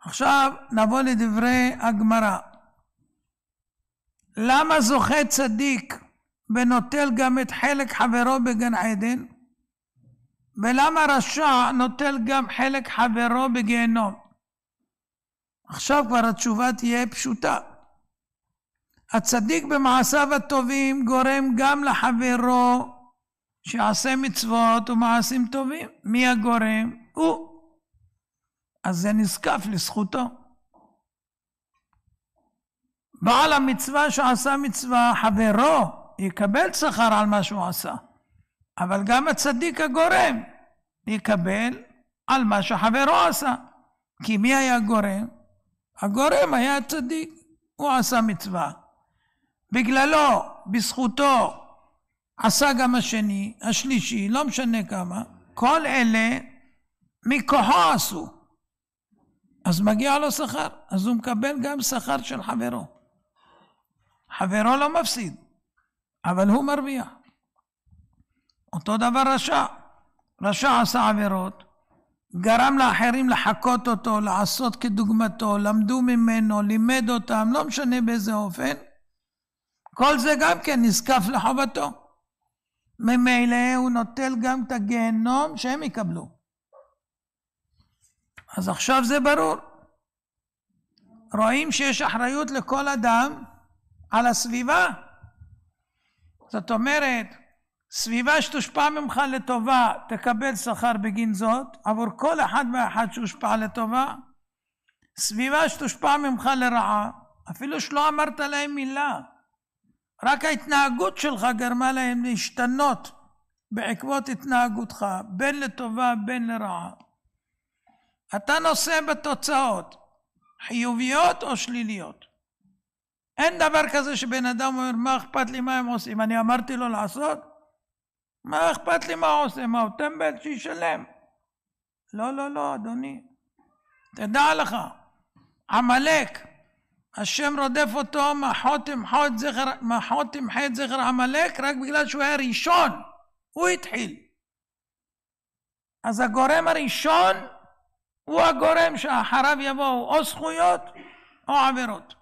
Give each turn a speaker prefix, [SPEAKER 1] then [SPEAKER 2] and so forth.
[SPEAKER 1] עכשיו נבוא לדברי הגמרא. למה זוכה צדיק ונוטל גם את חלק חברו בגן עדן? ולמה רשע נוטל גם חלק חברו בגיהנום? עכשיו כבר התשובה תהיה פשוטה. הצדיק במעשיו הטובים גורם גם לחברו שעשה מצוות ומעשים טובים. מי הגורם? הוא. אז זה נזקף לזכותו. בעל המצווה שעשה מצווה, חברו, יקבל שכר על מה שהוא עשה. אבל גם הצדיק הגורם יקבל על מה שחברו עשה. כי מי היה הגורם? הגורם היה הצדיק, הוא עשה מצווה. בגללו, בזכותו, עשה גם השני, השלישי, לא משנה כמה. כל אלה מכוחו עשו. אז מגיע לו שכר, אז הוא מקבל גם שכר של חברו. חברו לא מפסיד, אבל הוא מרוויח. אותו דבר רשע. רשע עשה עבירות, גרם לאחרים לחקות אותו, לעשות כדוגמתו, למדו ממנו, לימד אותם, לא משנה באיזה אופן. כל זה גם כן נזקף לחובתו. ממילא הוא נוטל גם את הגיהנום שהם יקבלו. אז עכשיו זה ברור. רואים שיש אחריות לכל אדם על הסביבה. זאת אומרת, סביבה שתושפע ממך לטובה תקבל שכר בגין זאת, עבור כל אחד ואחד שהושפע לטובה. סביבה שתושפע ממך לרעה, אפילו שלא אמרת להם מילה, רק ההתנהגות שלך גרמה להם להשתנות בעקבות התנהגותך, בין לטובה בין לרעה. אתה נושא בתוצאות, חיוביות או שליליות. אין דבר כזה שבן אדם אומר, מה אכפת לי מה הם עושים? אני אמרתי לו לעשות? מה אכפת לי מה הוא עושה? מה, הוא טמבל? שישלם. לא, לא, לא, אדוני. תדע לך, עמלק, השם רודף אותו מחות תמחות זכר, מחות תמחת זכר עמלק רק בגלל שהוא היה ראשון, הוא התחיל. אז הגורם הראשון و گرم شه حرف یه با او از خویاد او